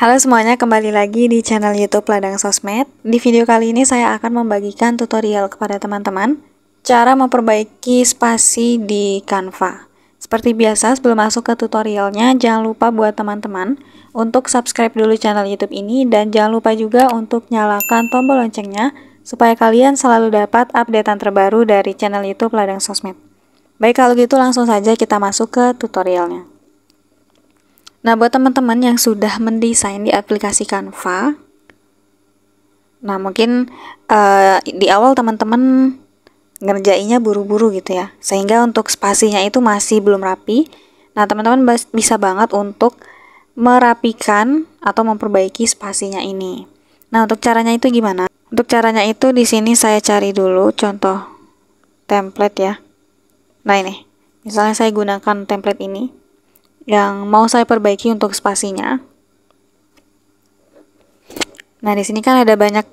Halo semuanya, kembali lagi di channel YouTube Ladang Sosmed. Di video kali ini saya akan membagikan tutorial kepada teman-teman cara memperbaiki spasi di Canva. Seperti biasa, sebelum masuk ke tutorialnya, jangan lupa buat teman-teman untuk subscribe dulu channel YouTube ini dan jangan lupa juga untuk nyalakan tombol loncengnya supaya kalian selalu dapat updatean terbaru dari channel YouTube Ladang Sosmed. Baik, kalau gitu langsung saja kita masuk ke tutorialnya. Nah, buat teman-teman yang sudah mendesain di aplikasi Canva, nah mungkin uh, di awal teman-teman ngerjainnya buru-buru gitu ya, sehingga untuk spasinya itu masih belum rapi. Nah, teman-teman bisa banget untuk merapikan atau memperbaiki spasinya ini. Nah, untuk caranya itu gimana? Untuk caranya itu di sini saya cari dulu contoh template ya. Nah, ini. Misalnya saya gunakan template ini yang mau saya perbaiki untuk spasinya. Nah, di sini kan ada banyak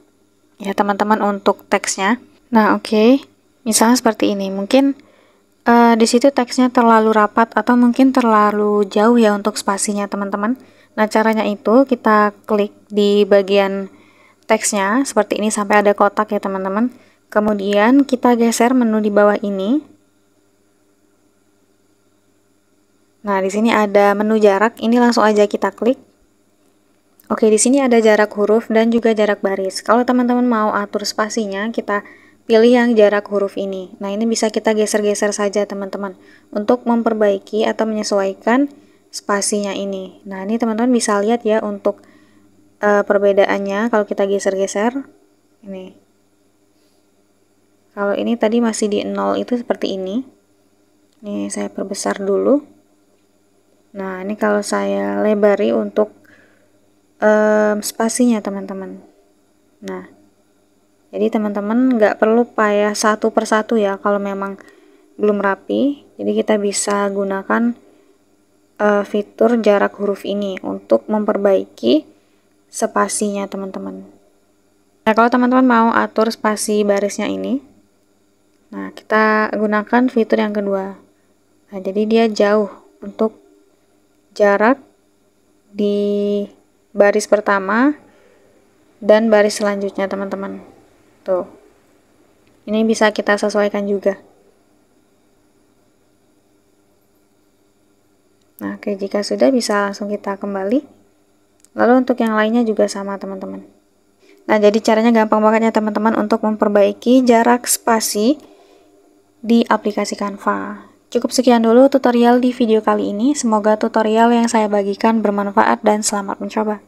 ya teman-teman untuk teksnya. Nah, oke. Okay. Misalnya seperti ini. Mungkin uh, di situ teksnya terlalu rapat atau mungkin terlalu jauh ya untuk spasinya, teman-teman. Nah, caranya itu kita klik di bagian teksnya seperti ini sampai ada kotak ya, teman-teman. Kemudian kita geser menu di bawah ini Nah, di sini ada menu jarak, ini langsung aja kita klik. Oke, di sini ada jarak huruf dan juga jarak baris. Kalau teman-teman mau atur spasinya, kita pilih yang jarak huruf ini. Nah, ini bisa kita geser-geser saja, teman-teman, untuk memperbaiki atau menyesuaikan spasinya ini. Nah, ini teman-teman bisa lihat ya untuk uh, perbedaannya kalau kita geser-geser. Ini. Kalau ini tadi masih di 0 itu seperti ini. Ini saya perbesar dulu. Nah, ini kalau saya lebari untuk um, spasinya teman-teman. Nah, jadi teman-teman nggak perlu payah satu persatu ya kalau memang belum rapi. Jadi kita bisa gunakan uh, fitur jarak huruf ini untuk memperbaiki spasinya teman-teman. Nah, kalau teman-teman mau atur spasi barisnya ini, nah kita gunakan fitur yang kedua. Nah, jadi dia jauh untuk jarak di baris pertama dan baris selanjutnya teman-teman tuh ini bisa kita sesuaikan juga nah oke jika sudah bisa langsung kita kembali lalu untuk yang lainnya juga sama teman-teman nah jadi caranya gampang banget ya teman-teman untuk memperbaiki jarak spasi di aplikasi Canva Cukup sekian dulu tutorial di video kali ini. Semoga tutorial yang saya bagikan bermanfaat dan selamat mencoba.